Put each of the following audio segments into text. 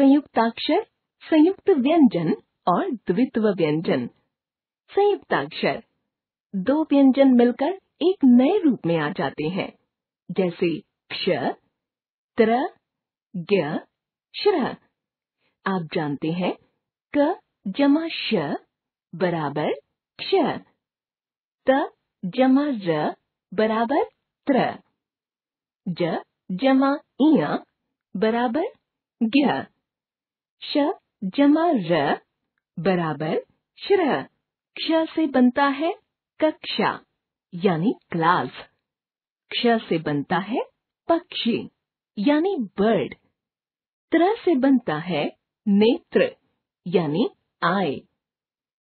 संयुक्ताक्षर संयुक्त व्यंजन और द्वित्व व्यंजन संयुक्ताक्षर दो व्यंजन मिलकर एक नए रूप में आ जाते हैं जैसे क्ष त्र ज्ञ श्र आप जानते हैं क जमा श बराबर क्ष त जमा र बराबर त्र ज जमा इया बराबर ग्या श जमा र बराबर श्र क्ष से बनता है कक्षा यानी क्लास क्ष से बनता है पक्षी यानी बर्ड त्र से बनता है नेत्र यानी आय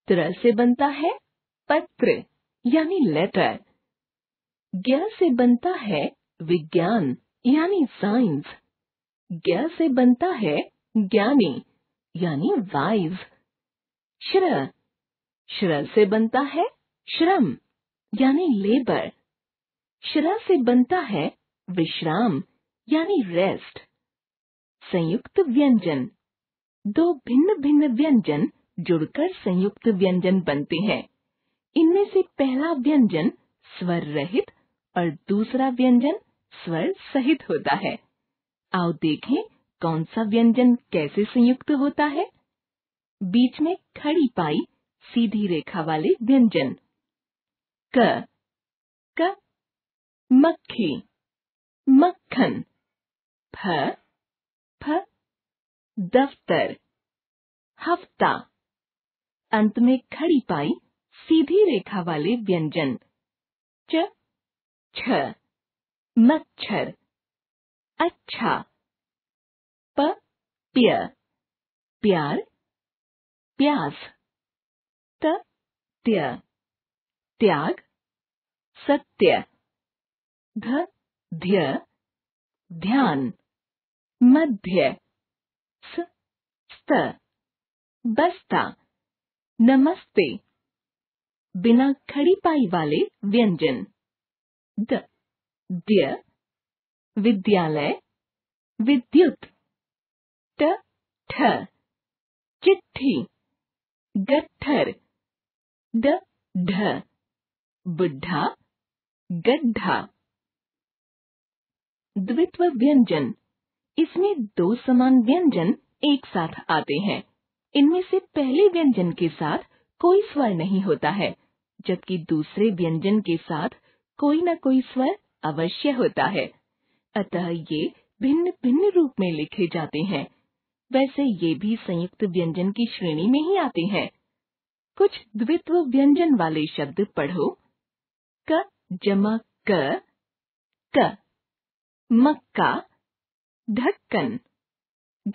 त्र से बनता है पत्र यानी लेटर ज्ञ से बनता है विज्ञान यानी साइंस ज्ञ से बनता है ज्ञानी यानी वाइव श्र श्र से बनता है श्रम यानी लेबर श्र से बनता है विश्राम यानी रेस्ट संयुक्त व्यंजन दो भिन्न भिन्न व्यंजन जुड़कर संयुक्त व्यंजन बनते हैं इनमें से पहला व्यंजन स्वर रहित और दूसरा व्यंजन स्वर सहित होता है आओ देखें कौन सा व्यंजन कैसे संयुक्त होता है बीच में खड़ी पाई सीधी रेखा वाले व्यंजन क क मक्खी मक्खन फ फ दफ्तर हफ्ता अंत में खड़ी पाई सीधी रेखा वाले व्यंजन च छ मच्छर अच्छा प प्य प्यार प्यास त त्य त्याग सत्य ध ध्य ध्यान मध्य स स्त बस्ता नमस्ते बिना खड़ी पाई वाले व्यंजन द द्य विद्यालय विद्युत ठ चिट्ठी गठर द ढ बुढ़ा गड्ढा द्वित्व व्यंजन इसमें दो समान व्यंजन एक साथ आते हैं इनमें से पहले व्यंजन के साथ कोई स्वर नहीं होता है जबकि दूसरे व्यंजन के साथ कोई न कोई स्वर अवश्य होता है अतः ये भिन्न भिन्न रूप में लिखे जाते हैं वैसे ये भी संयुक्त व्यंजन की श्रेणी में ही आते हैं कुछ द्वित्व व्यंजन वाले शब्द पढ़ो क जमा क क मक्का ढक्कन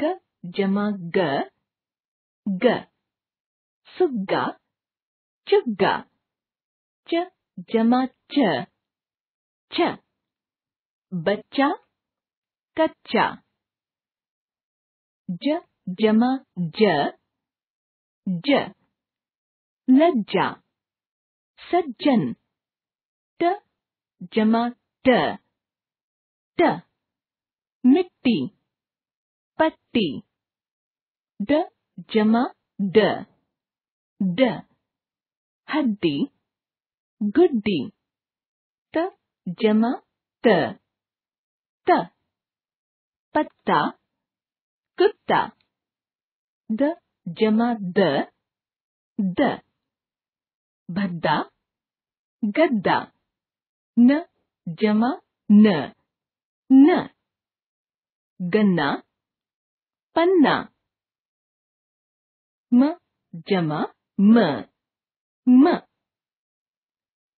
ग जमा ग ग सुग्गा चुग्गा च जमा च च बच्चा कच्चा ज जमा ज ज लज्जा सज्जन ट जमा ट ट मिट्टी पट्टी ड जमा ड ड हड्डी गुड्डी त जमा त त पत्ता कुत्ता द जमा द द भद्दा गद्दा न जमा न न गन्ना पन्ना म जमा म म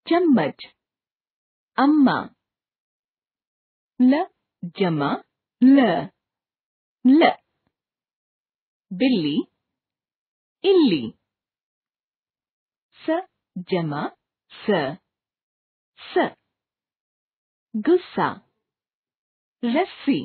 चम्मच अम्मा ल जमा ल ल Billy, illi Sir, jama Sir, Sir, gussa rassi